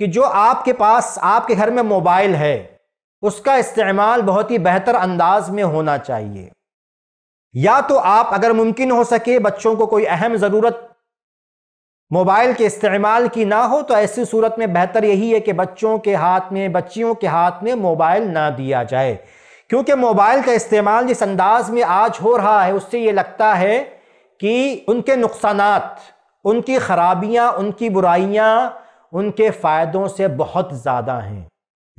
कि जो आपके पास आपके घर में मोबाइल है उसका इस्तेमाल बहुत ही बेहतर अंदाज में होना चाहिए या तो आप अगर मुमकिन हो सके बच्चों को कोई अहम ज़रूरत मोबाइल के इस्तेमाल की ना हो तो ऐसी सूरत में बेहतर यही है कि बच्चों के हाथ में बच्चियों के हाथ में मोबाइल ना दिया जाए क्योंकि मोबाइल का इस्तेमाल जिस अंदाज में आज हो रहा है उससे ये लगता है कि उनके नुकसान उनकी ख़राबियाँ उनकी बुराइयाँ उनके फ़ायदों से बहुत ज़्यादा हैं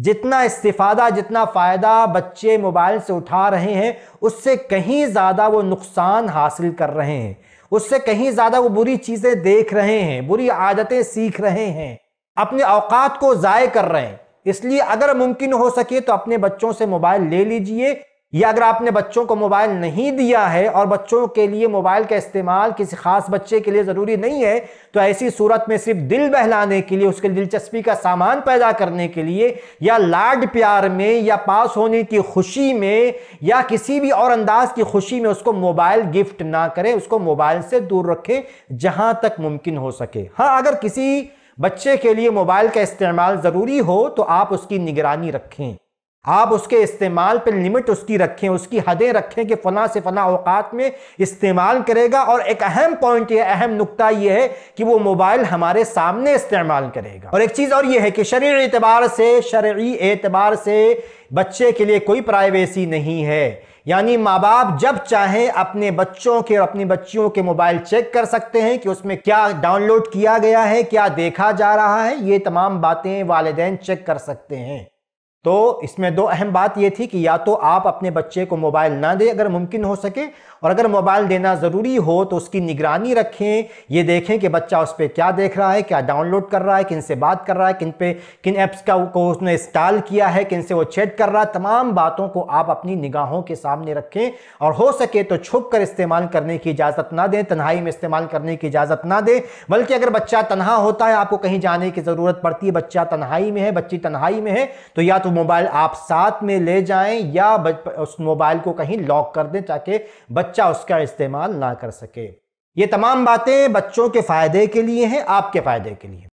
जितना इस्तीफादा जितना फ़ायदा बच्चे मोबाइल से उठा रहे हैं उससे कहीं ज़्यादा वो नुकसान हासिल कर रहे हैं उससे कहीं ज़्यादा वो बुरी चीज़ें देख रहे हैं बुरी आदतें सीख रहे हैं अपने अवकात को ज़ाय कर रहे हैं इसलिए अगर मुमकिन हो सके तो अपने बच्चों से मोबाइल ले लीजिए या अगर आपने बच्चों को मोबाइल नहीं दिया है और बच्चों के लिए मोबाइल का इस्तेमाल किसी खास बच्चे के लिए ज़रूरी नहीं है तो ऐसी सूरत में सिर्फ दिल बहलाने के लिए उसके दिलचस्पी का सामान पैदा करने के लिए या लाड प्यार में या पास होने की खुशी में या किसी भी और अंदाज की खुशी में उसको मोबाइल गिफ्ट ना करें उसको मोबाइल से दूर रखें जहाँ तक मुमकिन हो सके हाँ अगर किसी बच्चे के लिए मोबाइल का इस्तेमाल ज़रूरी हो तो आप उसकी निगरानी रखें आप उसके इस्तेमाल पर लिमिट उसकी रखें उसकी हदें रखें कि फ़ला से फ़ला अवकात में इस्तेमाल करेगा और एक अहम पॉइंट यह अहम नुकता यह है कि वो मोबाइल हमारे सामने इस्तेमाल करेगा और एक चीज़ और यह है कि शरीर एतबार से शर्य एतबार से बच्चे के लिए कोई प्राइवेसी नहीं है यानी माँ बाप जब चाहें अपने बच्चों के और अपनी बच्चियों के मोबाइल चेक कर सकते हैं कि उसमें क्या डाउनलोड किया गया है क्या देखा जा रहा है ये तमाम बातें वालदेन चेक कर सकते हैं तो इसमें दो अहम बात यह थी कि या तो आप अपने बच्चे को मोबाइल ना दें अगर मुमकिन हो सके और अगर मोबाइल देना ज़रूरी हो तो उसकी निगरानी रखें ये देखें कि बच्चा उस पर क्या देख रहा है क्या डाउनलोड कर रहा है किन से बात कर रहा है किन पे किन ऐप्स का को उसने इंस्टॉल किया है किन से वो चैट कर रहा है तमाम बातों को आप अपनी निगाहों के सामने रखें और हो सके तो छुप कर इस्तेमाल करने की इजाज़त ना दें तन्हाई में इस्तेमाल करने की इजाज़त ना दें बल्कि अगर बच्चा तनहा होता है आपको कहीं जाने की ज़रूरत पड़ती है बच्चा तन्हाई में है बच्ची तन्हाई में है तो या तो वो मोबाइल आप साथ में ले जाएं या उस मोबाइल को कहीं लॉक कर दें ताकि बच्चा उसका इस्तेमाल ना कर सके ये तमाम बातें बच्चों के फ़ायदे के लिए हैं आपके फ़ायदे के लिए